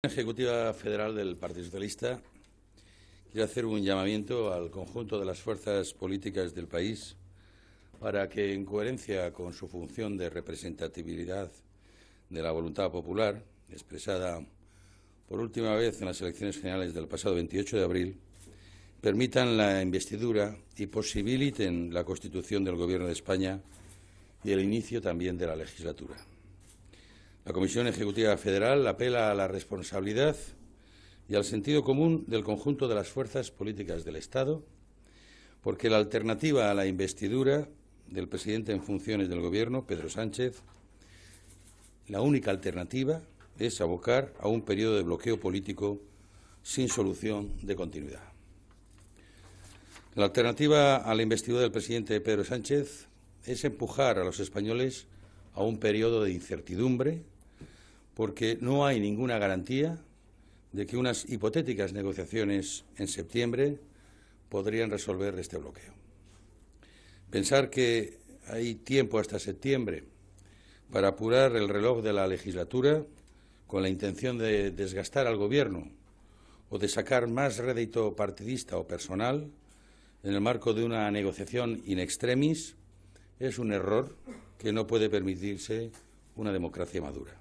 Ejecutiva Federal del Partido Socialista, quiero hacer un llamamiento al conjunto de las fuerzas políticas del país para que, en coherencia con su función de representatividad de la voluntad popular, expresada por última vez en las elecciones generales del pasado 28 de abril, permitan la investidura y posibiliten la constitución del Gobierno de España y el inicio también de la legislatura. La Comisión Ejecutiva Federal apela a la responsabilidad y al sentido común del conjunto de las fuerzas políticas del Estado, porque la alternativa a la investidura del presidente en funciones del Gobierno, Pedro Sánchez, la única alternativa es abocar a un periodo de bloqueo político sin solución de continuidad. La alternativa a la investidura del presidente Pedro Sánchez es empujar a los españoles a un periodo de incertidumbre, porque no hay ninguna garantía de que unas hipotéticas negociaciones en septiembre podrían resolver este bloqueo. Pensar que hay tiempo hasta septiembre para apurar el reloj de la legislatura con la intención de desgastar al Gobierno o de sacar más rédito partidista o personal en el marco de una negociación in extremis es un error que no puede permitirse una democracia madura.